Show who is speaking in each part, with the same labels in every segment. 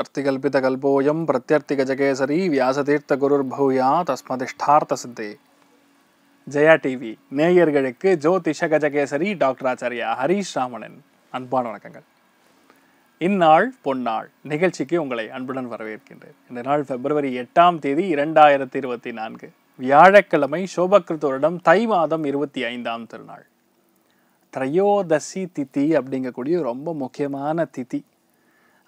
Speaker 1: அர்த்திகல்பிதகல்போயம் பிரத்யர்த்திகஜகேசரி வியாசதீர்த்த குருர் பௌயா தஸ்மதிஷ்டார்த்த சித்தே Jaya TV நேயர்களுக்கு ஜோதிஷ கஜகேசரி டாக்டர் ஆச்சாரியா ஹரீஷ் ராமணன் அன்பான வணக்கங்கள் இந்நாள் பொன்னாள் நிகழ்ச்சிக்கு உங்களை அன்புடன் வரவேற்கின்றேன் இந்த நாள் பிப்ரவரி எட்டாம் தேதி இரண்டாயிரத்தி இருபத்தி நான்கு வியாழக்கிழமை சோபகிருத்தோரிடம் தை மாதம் இருபத்தி ஐந்தாம் திருநாள் திரையோதசி திதி அப்படிங்கக்கூடிய ரொம்ப முக்கியமான திதி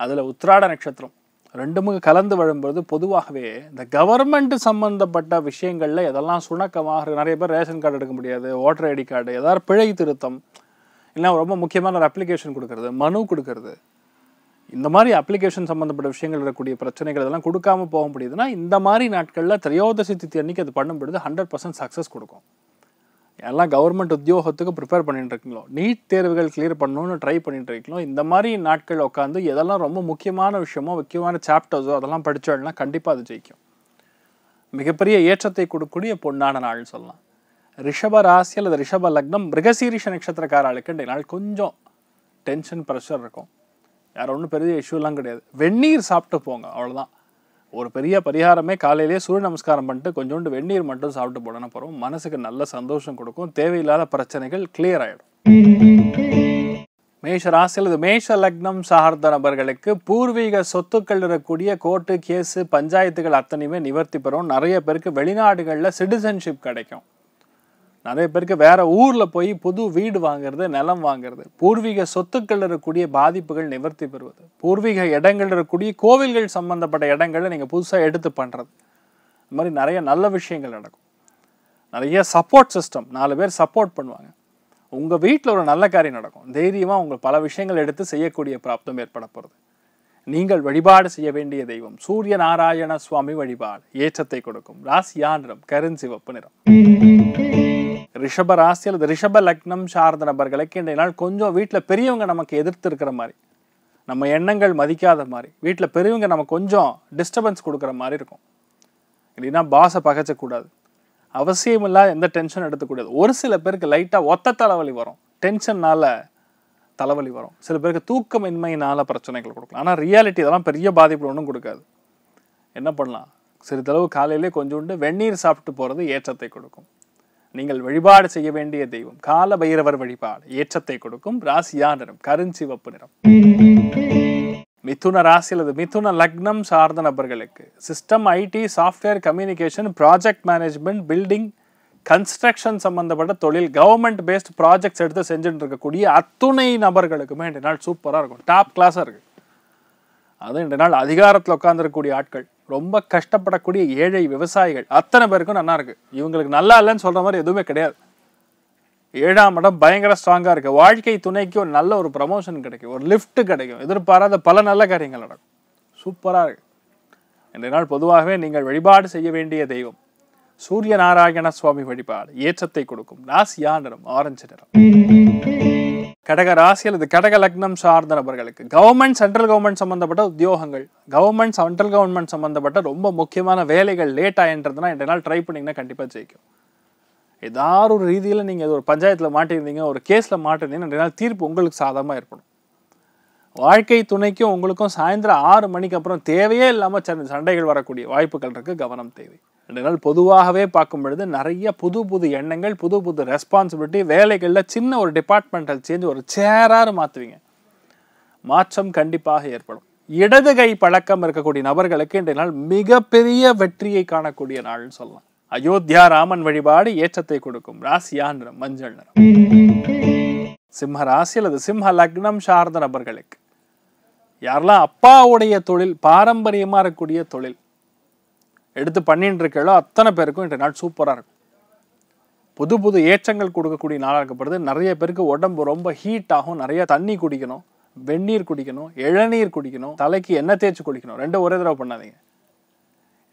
Speaker 1: அதில் உத்ராட நட்சத்திரம் ரெண்டுமும் கலந்து வரும்பொழுது பொதுவாகவே இந்த கவர்மெண்ட் சம்மந்தப்பட்ட விஷயங்களில் எதெல்லாம் சுணக்கமாக நிறைய பேர் ரேஷன் கார்டு எடுக்க முடியாது ஓட்டர் ஐடி கார்டு ஏதாவது பிழை திருத்தம் இல்லை ரொம்ப முக்கியமான ஒரு அப்ளிகேஷன் கொடுக்கறது மனு கொடுக்கறது இந்த மாதிரி அப்ளிகேஷன் சம்மந்தப்பட்ட விஷயங்கள் இருக்கக்கூடிய பிரச்சனைகள் இதெல்லாம் கொடுக்காம போக முடியுதுன்னா இந்த மாதிரி நாட்களில் திரையோதசி தித்தி அன்னைக்கு அது பண்ணும்பொழுது ஹண்ட்ரட் பர்சன்ட் சக்ஸஸ் கொடுக்கும் எல்லாம் கவர்மெண்ட் உத்தியோகத்துக்கு ப்ரிப்பேர் பண்ணிட்டு இருக்கீங்களோ நீட் தேர்வுகள் கிளியர் பண்ணணும்னு ட்ரை பண்ணிட்டு இருக்கீங்களோ இந்த மாதிரி நாட்கள் உட்காந்து எதெல்லாம் ரொம்ப முக்கியமான விஷயமோ முக்கியமான சாப்டர்ஸோ அதெல்லாம் படித்தோம்னா கண்டிப்பாக அது ஜெயிக்கும் மிகப்பெரிய ஏற்றத்தை கொடுக்கக்கூடிய பொன்னான நாள்னு சொல்லலாம் ரிஷப ராசி அல்லது ரிஷப லக்னம் மிருகசீரிஷ நட்சத்திரக்காராளுக்கு இன்றைய நாள் கொஞ்சம் டென்ஷன் ப்ரெஷர் இருக்கும் யாரும் ஒன்றும் பெரிய இஷ்யூலாம் கிடையாது வெந்நீர் சாப்பிட்டு போங்க அவ்வளோதான் ஒரு பெரிய பரிகாரமே காலையிலேயே சூரிய நமஸ்காரம் பண்ணிட்டு கொஞ்சோண்டு வெந்நீர் மட்டும் சாப்பிட்டு போடணும் போகிறோம் மனசுக்கு நல்ல சந்தோஷம் கொடுக்கும் தேவையில்லாத பிரச்சனைகள் கிளியர் ஆகிடும் மேஷ ராசியில் இது மேஷ லக்னம் சார்ந்த நபர்களுக்கு பூர்வீக சொத்துக்கள் இருக்கக்கூடிய கோர்ட்டு கேஸு பஞ்சாயத்துகள் அத்தனையுமே நிவர்த்தி பெறும் நிறைய பேருக்கு வெளிநாடுகளில் சிட்டிசன்ஷிப் கிடைக்கும் நிறைய பேருக்கு வேற ஊர்ல போய் புது வீடு வாங்குறது நிலம் வாங்குறது பூர்வீக சொத்துக்கள் இருக்கக்கூடிய பாதிப்புகள் நிவர்த்தி பெறுவது பூர்வீக இடங்கள் இருக்கக்கூடிய கோவில்கள் சம்பந்தப்பட்ட இடங்களை நீங்க புதுசாக எடுத்து பண்றது இந்த மாதிரி நிறைய நல்ல விஷயங்கள் நடக்கும் நிறைய சப்போர்ட் சிஸ்டம் நாலு பேர் சப்போர்ட் பண்ணுவாங்க உங்க வீட்டில் ஒரு நல்ல காரியம் நடக்கும் தைரியமாக உங்கள் பல விஷயங்கள் எடுத்து செய்யக்கூடிய பிராப்தம் ஏற்பட போகிறது நீங்கள் வழிபாடு செய்ய வேண்டிய தெய்வம் சூரிய நாராயண சுவாமி வழிபாடு ஏற்றத்தை கொடுக்கும் ராசியா நிறம் கருஞ்சிவப்பு
Speaker 2: நிறம்
Speaker 1: ரிஷப ராசி அல்லது ரிஷப லக்னம் சார்ந்த நபர்களுக்கு இன்றைய நாள் கொஞ்சம் வீட்டில் பெரியவங்க நமக்கு எதிர்த்து இருக்கிற மாதிரி நம்ம எண்ணங்கள் மதிக்காத மாதிரி வீட்டில் பெரியவங்க நமக்கு கொஞ்சம் டிஸ்டர்பன்ஸ் கொடுக்குற மாதிரி இருக்கும் இல்லைன்னா பாஸை பகைச்சக்கூடாது அவசியம் இல்லாத எந்த டென்ஷன் எடுத்துக்கூடாது ஒரு சில பேருக்கு லைட்டாக ஒத்த தலைவலி வரும் டென்ஷன்னால் தலைவலி வரும் சில பேருக்கு தூக்கமின்மையினால் பிரச்சனைகள் கொடுக்கலாம் ஆனால் ரியாலிட்டி இதெல்லாம் பெரிய பாதிப்பு ஒன்றும் கொடுக்காது என்ன பண்ணலாம் சிறிதளவு காலையிலே கொஞ்சோண்டு வெந்நீர் சாப்பிட்டு போகிறது ஏற்றத்தை கொடுக்கும் நீங்கள் வழிபாடு செய்ய வேண்டிய தெய்வம் கால பைரவர் வழிபாடு ஏற்றத்தை கொடுக்கும் ராசியா நிறம் கருஞ்சிவப்பு நிறம் மிதுன ராசி அல்லது மிதுன லக்னம் சார்ந்த நபர்களுக்கு system IT software communication project management building construction சம்பந்தப்பட்ட தொழில் கவர்மெண்ட் பேஸ்ட் ப்ராஜெக்ட்ஸ் எடுத்து செஞ்சுட்டு இருக்கக்கூடிய அத்துணை நபர்களுக்குமே இந்த நாள் சூப்பராக இருக்கும் டாப் கிளாஸாக இருக்கு அதுவும் இன்றைய நாள் அதிகாரத்தில் உட்காந்துருக்கக்கூடிய ஆட்கள் ரொம்ப கஷ்டப்படக்கூடிய ஏழை விவசாயிகள் அத்தனை பேருக்கும் நல்லா இருக்கு இவங்களுக்கு நல்லா இல்லைன்னு சொல்ற மாதிரி எதுவுமே கிடையாது ஏழாம் இடம் பயங்கர ஸ்ட்ராங்காக இருக்குது வாழ்க்கை துணைக்கு ஒரு நல்ல ஒரு ப்ரமோஷன் கிடைக்கும் ஒரு லிஃப்ட் கிடைக்கும் எதிர்பாராத பல நல்ல காரியங்கள் நடக்கும் சூப்பராக இருக்கு இன்றைய நாள் பொதுவாகவே நீங்கள் வழிபாடு செய்ய வேண்டிய தெய்வம் சூரிய நாராயண சுவாமி வழிபாடு ஏற்றத்தை கொடுக்கும் ராசியா நிறம் ஆரஞ்சு
Speaker 2: நிறம்
Speaker 1: கடக ராசி அல்லது கடக லக்னம் சார்ந்த நபர்களுக்கு கவர்மெண்ட் சென்ட்ரல் கவர்மெண்ட் சம்பந்தப்பட்ட உத்தியோகங்கள் கவர்மெண்ட் சென்ட்ரல் கவர்மெண்ட் சம்பந்தப்பட்ட ரொம்ப முக்கியமான வேலைகள் லேட் ஆகின்றதுனா இந்த நாள் ட்ரை பண்ணிங்கன்னா கண்டிப்பாக ஜெயிக்கும் ஏதாவது ஒரு ரீதியில் நீங்கள் ஒரு பஞ்சாயத்தில் மாட்டியிருந்தீங்க ஒரு கேஸில் மாட்டிருந்தீங்கன்னா ரெண்டு நாள் தீர்ப்பு உங்களுக்கு சாதகமாக ஏற்படும் வாழ்க்கை துணைக்கும் உங்களுக்கும் சாயந்தரம் ஆறு மணிக்கு அப்புறம் தேவையே இல்லாமல் சண்டைகள் வரக்கூடிய வாய்ப்புகள் இருக்குது கவனம் தேவை ரெண்டு பொதுவாகவே பார்க்கும் பொழுது நிறைய புது புது எண்ணங்கள் புது புது ரெஸ்பான்சிபிலிட்டி வேலைகளில் சின்ன ஒரு டிபார்ட்மெண்டல் சேஞ்ச் ஒரு சேராறு மாற்றுவீங்க மாற்றம் கண்டிப்பாக ஏற்படும் இடது கை பழக்கம் இருக்கக்கூடிய நபர்களுக்கு இன்றைய நாள் மிகப்பெரிய வெற்றியை காணக்கூடிய நாள்னு சொல்லலாம் அயோத்தியா ராமன் வழிபாடு ஏற்றத்தை கொடுக்கும் ராசியா நிறம் மஞ்சள் நிறம் சிம்ம ராசி அல்லது சிம்ம லக்னம் சார்ந்த நபர்களுக்கு யாரெல்லாம் அப்பாவுடைய தொழில் பாரம்பரியமாக இருக்கக்கூடிய தொழில் எடுத்து பண்ணிட்டு இருக்காளோ அத்தனை பேருக்கும் இன்றைய நாள் சூப்பராக இருக்கும் புது புது ஏற்றங்கள் கொடுக்கக்கூடிய நாளாக இருக்கப்படுது நிறைய பேருக்கு உடம்பு ரொம்ப ஹீட் ஆகும் நிறைய தண்ணி குடிக்கணும் வெந்நீர் குடிக்கணும் இளநீர் குடிக்கணும் தலைக்கு எண்ணெய் தேய்ச்சி குளிக்கணும் ரெண்டு ஒரே தடவை பண்ணாதீங்க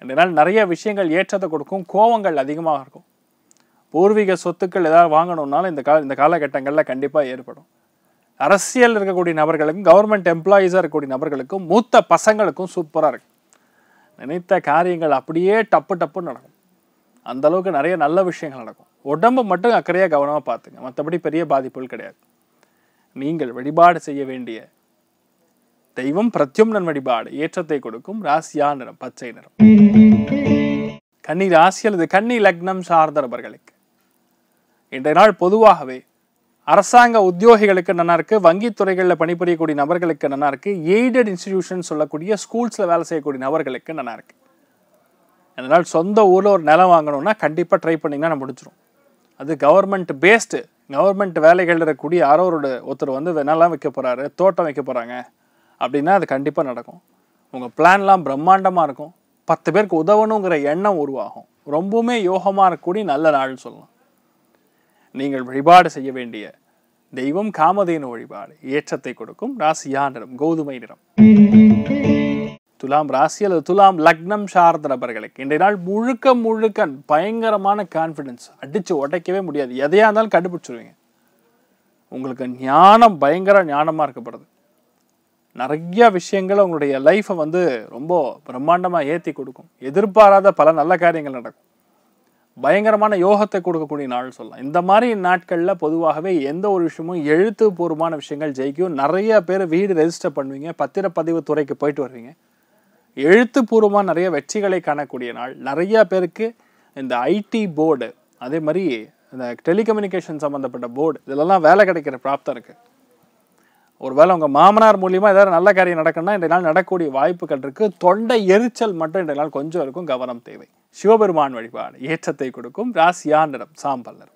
Speaker 1: இன்றைய நாள் நிறைய விஷயங்கள் ஏற்றத்தை கொடுக்கும் கோவங்கள் அதிகமாக இருக்கும் பூர்வீக சொத்துக்கள் ஏதாவது வாங்கணும்னாலும் இந்த கால இந்த காலகட்டங்களில் கண்டிப்பாக ஏற்படும் அரசியல் இருக்கக்கூடிய நபர்களுக்கும் கவர்மெண்ட் எம்ப்ளாயீஸாக இருக்கக்கூடிய நபர்களுக்கும் மூத்த பசங்களுக்கும் சூப்பராக இருக்குது நினைத்த காரியங்கள் அப்படியே டப்பு டப்புன்னு நடக்கும் அந்த அளவுக்கு நிறைய நல்ல விஷயங்கள் நடக்கும் உடம்பு மட்டும் அக்கறையாக கவனமாக பார்த்துங்க மற்றபடி பெரிய பாதிப்புகள் கிடையாது நீங்கள் வழிபாடு செய்ய வேண்டிய தெய்வம் பிரத்யும்னன் வழிபாடு ஏற்றத்தை கொடுக்கும் ராசியா நிறம் பச்சை நிறம் கன்னி ராசி அல்லது கன்னி லக்னம் சார்ந்த நபர்களுக்கு இன்றைய நாள் பொதுவாகவே அரசாங்க உத்தியோகிகளுக்கு நல்லா இருக்குது துறைகளில் பணிபுரியக்கூடிய நபர்களுக்கு நல்லா இருக்குது எய்டட் இன்ஸ்டிடியூஷன் சொல்லக்கூடிய ஸ்கூல்ஸில் வேலை செய்யக்கூடிய நபர்களுக்கு நல்லா இருக்குது அதனால் சொந்த ஊரில் ஒரு நிலம் வாங்கணும்னா கண்டிப்பாக ட்ரை பண்ணிங்கன்னா நம்ம முடிச்சிடும் அது கவர்மெண்ட் பேஸ்டு கவர்மெண்ட் வேலைகள் இருக்கக்கூடிய யாரோட ஒருத்தர் வந்து நிலம் வைக்க போகிறாரு தோட்டம் வைக்க போகிறாங்க அப்படின்னா அது கண்டிப்பாக நடக்கும் உங்கள் பிளான்லாம் பிரம்மாண்டமாக இருக்கும் பத்து பேருக்கு உதவணுங்கிற எண்ணம் உருவாகும் ரொம்பவுமே யோகமாக இருக்கக்கூடிய நல்ல நாள்னு சொல்லலாம் நீங்கள் வழிபாடு செய்ய வேண்டிய தெய்வம் காமதேனு வழிபாடு ஏற்றத்தை கொடுக்கும் ராசியா நிறம் கோதுமை நிறம் துலாம் ராசி அல்லது துலாம் லக்னம் சார்ந்த நபர்களுக்கு இன்றைய நாள் முழுக்க முழுக்க பயங்கரமான கான்ஃபிடென்ஸ் அடித்து உடைக்கவே முடியாது எதையாக இருந்தாலும் கண்டுபிடிச்சிருவீங்க உங்களுக்கு ஞானம் பயங்கர ஞானமாக இருக்கப்படுது நிறைய விஷயங்கள் உங்களுடைய லைஃப்பை வந்து ரொம்ப பிரம்மாண்டமாக ஏற்றி கொடுக்கும் எதிர்பாராத பல நல்ல காரியங்கள் நடக்கும் பயங்கரமான யோகத்தை கொடுக்கக்கூடிய நாள் சொல்லலாம் இந்த மாதிரி நாட்களில் பொதுவாகவே எந்த ஒரு விஷயமும் எழுத்துப்பூர்வமான விஷயங்கள் ஜெயிக்கும் நிறைய பேர் வீடு ரெஜிஸ்டர் பண்ணுவீங்க பத்திரப்பதிவு துறைக்கு போயிட்டு வருவீங்க எழுத்துப்பூர்வமாக நிறைய வெற்றிகளை காணக்கூடிய நாள் நிறையா பேருக்கு இந்த ஐடி போர்டு அதே மாதிரி இந்த டெலிகம்யூனிகேஷன் சம்மந்தப்பட்ட போர்டு இதெல்லாம் வேலை கிடைக்கிற பிராப்தம் இருக்குது ஒருவேளை உங்கள் மாமனார் மூலியமாக ஏதாவது நல்ல காரியம் நடக்கணும்னா இந்த நாள் நடக்கக்கூடிய வாய்ப்புகள் இருக்குது தொண்டை எரிச்சல் மட்டும் இந்த நாள் கொஞ்சம் இருக்கும் கவனம் தேவை சிவபெருமான் வழிபாடு ஏற்றத்தை கொடுக்கும் ராசியான் நிறம் சாம்பல்லர்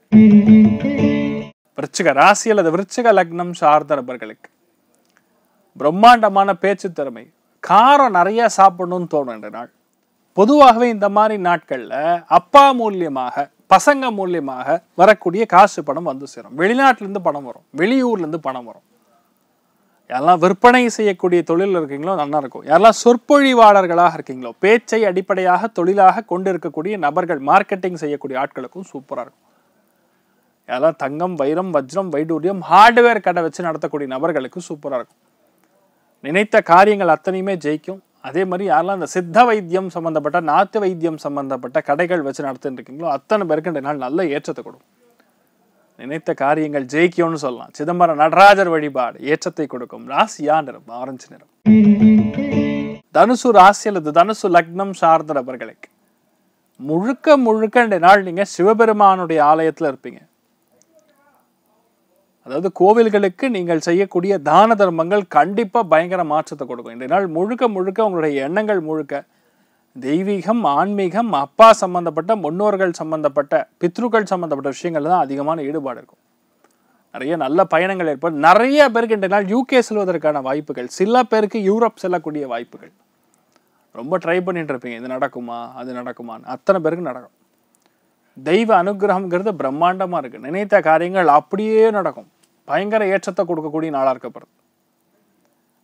Speaker 1: விருச்சிக ராசி அல்லது விருச்சிக லக்னம் சார்ந்த நபர்களுக்கு பிரம்மாண்டமான பேச்சு திறமை காரம் நிறைய சாப்பிடணும்னு தோணும் இந்த நாள் பொதுவாகவே இந்த மாதிரி நாட்களில் அப்பா மூலியமாக பசங்க மூலியமாக வரக்கூடிய காசு பணம் வந்து சேரும் வெளிநாட்டிலேருந்து பணம் வரும் வெளியூர்லேருந்து பணம் வரும் யாரெல்லாம் விற்பனை செய்யக்கூடிய தொழில் இருக்கீங்களோ நல்லா இருக்கும் யாரெல்லாம் சொற்பொழிவாளர்களாக இருக்கீங்களோ பேச்சை அடிப்படையாக தொழிலாக கொண்டு இருக்கக்கூடிய நபர்கள் மார்க்கெட்டிங் செய்யக்கூடிய ஆட்களுக்கும் சூப்பராக இருக்கும் யாரெல்லாம் தங்கம் வைரம் வஜ்ரம் வைடூரியம் ஹார்ட்வேர் கடை வச்சு நடத்தக்கூடிய நபர்களுக்கு சூப்பராக இருக்கும் நினைத்த காரியங்கள் அத்தனையுமே ஜெயிக்கும் அதே மாதிரி யாரெல்லாம் இந்த சித்த வைத்தியம் சம்மந்தப்பட்ட நாட்டு வைத்தியம் சம்மந்தப்பட்ட கடைகள் வச்சு நடத்துட்டு இருக்கீங்களோ அத்தனை பேருக்கு நாள் நல்ல ஏற்றத்தை கொடுக்கும் நினைத்த காரியங்கள் ஜெயிக்கும்னு சொல்லலாம் சிதம்பரம் நடராஜர் வழிபாடு ஏற்றத்தை கொடுக்கும் ராசியா நிறம் ஆரஞ்சு நிறம் தனுசு ராசி அல்லது தனுசு லக்னம் சார்ந்த நபர்களுக்கு முழுக்க முழுக்க இந்த நாள் நீங்க சிவபெருமானுடைய ஆலயத்துல இருப்பீங்க அதாவது கோவில்களுக்கு நீங்கள் செய்யக்கூடிய தான தர்மங்கள் கண்டிப்பா பயங்கர மாற்றத்தை கொடுக்கும் இன்றைய நாள் முழுக்க முழுக்க உங்களுடைய எண்ணங்கள் முழுக்க தெய்வீகம் ஆன்மீகம் அப்பா சம்மந்தப்பட்ட முன்னோர்கள் சம்மந்தப்பட்ட பித்ருக்கள் சம்மந்தப்பட்ட விஷயங்கள் தான் அதிகமான ஈடுபாடு இருக்கும் நிறைய நல்ல பயணங்கள் ஏற்படும் நிறைய பேருக்கு இன்றைய நாள் யூகே செல்வதற்கான வாய்ப்புகள் சில பேருக்கு யூரோப் செல்லக்கூடிய வாய்ப்புகள் ரொம்ப ட்ரை பண்ணிட்டு இருப்பீங்க இது நடக்குமா அது நடக்குமான்னு அத்தனை பேருக்கு நடக்கும் தெய்வ அனுகிரகம்ங்கிறது பிரம்மாண்டமாக இருக்குது நினைத்த காரியங்கள் அப்படியே நடக்கும் பயங்கர ஏற்றத்தை கொடுக்கக்கூடிய நாளாக இருக்கப்படுது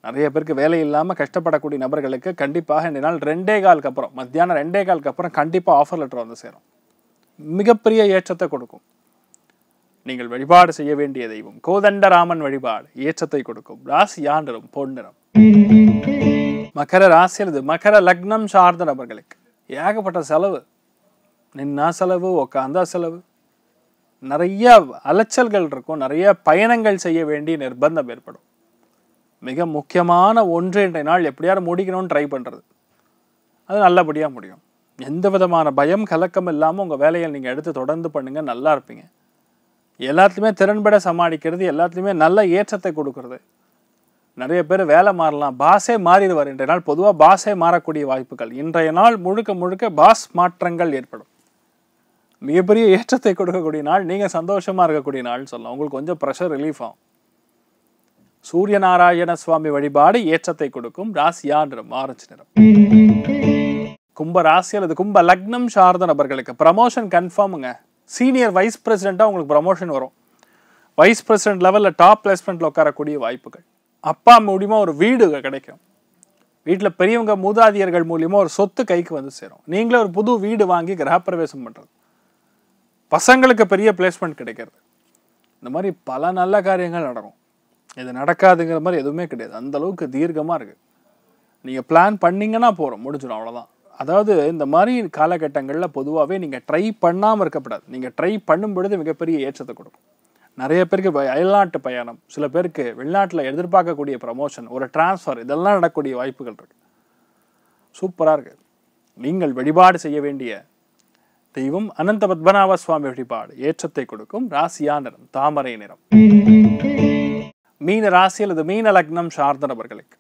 Speaker 1: நிறைய பேருக்கு வேலை இல்லாமல் கஷ்டப்படக்கூடிய நபர்களுக்கு கண்டிப்பாக இந்த நாள் ரெண்டே காலுக்கு அப்புறம் மத்தியானம் ரெண்டே காலுக்கு அப்புறம் கண்டிப்பாக ஆஃபர் லெட்டர் வந்து சேரும் மிகப்பெரிய ஏற்றத்தை கொடுக்கும் நீங்கள் வழிபாடு செய்ய வேண்டிய தெய்வம் கோதண்டராமன் வழிபாடு ஏற்றத்தை கொடுக்கும் ராசி ஆண்டரும் பொன்னிறம் மகர அல்லது மகர லக்னம் சார்ந்த நபர்களுக்கு ஏகப்பட்ட செலவு நின்னா செலவு உக்காந்தா செலவு நிறைய அலைச்சல்கள் இருக்கும் நிறைய பயணங்கள் செய்ய வேண்டிய நிர்பந்தம் ஏற்படும் மிக முக்கியமான ஒன்று இன்றைய நாள் எப்படியாவது முடிக்கணும்னு ட்ரை பண்ணுறது அது நல்லபடியாக முடியும் எந்த விதமான பயம் கலக்கம் இல்லாமல் உங்கள் வேலையை நீங்கள் எடுத்து தொடர்ந்து பண்ணுங்கள் நல்லா இருப்பீங்க எல்லாத்துலேயுமே திறன்பட சமாளிக்கிறது எல்லாத்துலேயுமே நல்ல ஏற்றத்தை கொடுக்கறது நிறைய பேர் வேலை மாறலாம் பாஸே மாறிடுவார் இன்றைய நாள் பொதுவாக பாஸே மாறக்கூடிய வாய்ப்புகள் இன்றைய நாள் முழுக்க முழுக்க பாஸ் மாற்றங்கள் ஏற்படும் மிகப்பெரிய ஏற்றத்தை கொடுக்கக்கூடிய நாள் நீங்கள் சந்தோஷமாக இருக்கக்கூடிய நாள் சொல்லலாம் உங்களுக்கு கொஞ்சம் ப்ரெஷர் ரிலீஃப் ஆகும் சூரிய நாராயண சுவாமி வழிபாடு ஏற்றத்தை கொடுக்கும் ராசியா நிறம் ஆரஞ்சு
Speaker 2: நிறம்
Speaker 1: கும்ப ராசி அல்லது கும்ப லக்னம் சார்ந்த நபர்களுக்கு ப்ரமோஷன் கன்ஃபார்முங்க சீனியர் வைஸ் பிரசிடெண்ட்டாக உங்களுக்கு ப்ரமோஷன் வரும் வைஸ் பிரசிடென்ட் லெவலில் டாப் பிளேஸ்மெண்ட்டில் உட்காரக்கூடிய வாய்ப்புகள் அப்பா மூலியமாக ஒரு வீடு கிடைக்கும் வீட்டில் பெரியவங்க மூதாதியர்கள் மூலியமாக ஒரு சொத்து கைக்கு வந்து சேரும் நீங்களே ஒரு புது வீடு வாங்கி கிரகப்பிரவேசம் பண்ணுறது பசங்களுக்கு பெரிய பிளேஸ்மெண்ட் கிடைக்கிறது இந்த மாதிரி பல நல்ல காரியங்கள் நடக்கும் இது நடக்காதுங்கிற மாதிரி எதுவுமே கிடையாது அந்த அளவுக்கு தீர்க்கமாக இருக்குது நீங்கள் பிளான் பண்ணிங்கன்னா போகிறோம் முடிஞ்சிடும் அவ்வளோதான் அதாவது இந்த மாதிரி காலகட்டங்களில் பொதுவாகவே நீங்கள் ட்ரை பண்ணாமல் இருக்கக்கூடாது நீங்கள் ட்ரை பண்ணும் பொழுது மிகப்பெரிய ஏற்றத்தை கொடுக்கும் நிறைய பேருக்கு அயல்நாட்டு பயணம் சில பேருக்கு வெளிநாட்டில் எதிர்பார்க்கக்கூடிய ப்ரமோஷன் ஒரு டிரான்ஸ்ஃபர் இதெல்லாம் நடக்கக்கூடிய வாய்ப்புகள் இருக்குது சூப்பராக இருக்குது நீங்கள் வழிபாடு செய்ய வேண்டிய தெய்வம் அனந்த பத்மநாப சுவாமி வழிபாடு ஏற்றத்தை கொடுக்கும் ராசியா நிறம் தாமரை நிறம் மீன ராசி அல்லது மீன லக்னம் சார்ந்த நபர்களுக்கு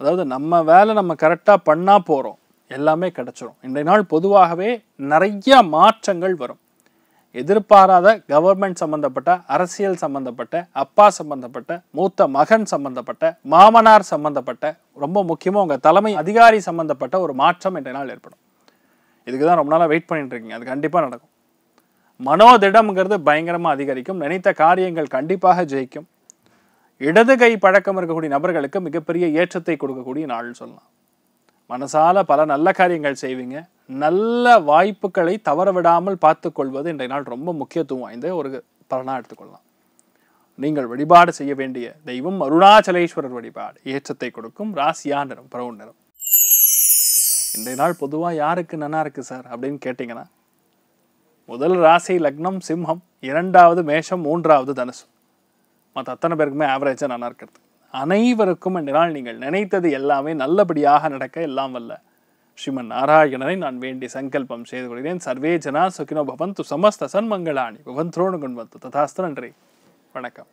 Speaker 1: அதாவது நம்ம வேலை நம்ம கரெக்டாக பண்ணால் போகிறோம் எல்லாமே கிடச்சிரும் இன்றைய நாள் பொதுவாகவே நிறைய மாற்றங்கள் வரும் எதிர்பாராத கவர்மெண்ட் சம்பந்தப்பட்ட அரசியல் சம்பந்தப்பட்ட அப்பா சம்பந்தப்பட்ட மூத்த மகன் சம்பந்தப்பட்ட மாமனார் சம்பந்தப்பட்ட ரொம்ப முக்கியமாக உங்கள் தலைமை அதிகாரி சம்பந்தப்பட்ட ஒரு மாற்றம் இன்றைய நாள் ஏற்படும் இதுக்கு தான் ரொம்ப நாளாக வெயிட் பண்ணிட்டு இருக்கீங்க அது கண்டிப்பாக நடக்கும் மனோதிடம்ங்கிறது பயங்கரமாக அதிகரிக்கும் நினைத்த காரியங்கள் கண்டிப்பாக ஜெயிக்கும் இடது கை பழக்கம் இருக்கக்கூடிய நபர்களுக்கு மிகப்பெரிய ஏற்றத்தை கொடுக்கக்கூடிய நாள்னு சொல்லலாம் மனசால பல நல்ல காரியங்கள் செய்வீங்க நல்ல வாய்ப்புகளை தவற விடாமல் பார்த்துக்கொள்வது இன்றைய நாள் ரொம்ப முக்கியத்துவம் வாய்ந்த ஒரு பலனாக எடுத்துக்கொள்ளலாம் நீங்கள் வழிபாடு செய்ய வேண்டிய தெய்வம் அருணாச்சலேஸ்வரர் வழிபாடு ஏற்றத்தை கொடுக்கும் ராசியா நிறம் பிரவுன் நிறம் இன்றைய நாள் பொதுவாக யாருக்கு நல்லா இருக்குது சார் அப்படின்னு கேட்டிங்கன்னா முதல் ராசி லக்னம் சிம்ஹம் இரண்டாவது மேஷம் மூன்றாவது தனுசு மற்ற அத்தனை பேருக்குமே ஆவரேஜாக நல்லா இருக்கிறது அனைவருக்கும் இந்த நாள் நீங்கள் நினைத்தது எல்லாமே நல்லபடியாக நடக்க எல்லாம் வல்ல ஸ்ரீமன் நாராயணனை நான் வேண்டி சங்கல்பம் செய்து கொள்கிறேன் சர்வே ஜனா சுகினோ பவந்து சமஸ்த சன்மங்களாணி பவந்த்ரோணு குண்வந்து ததாஸ்து நன்றி வணக்கம்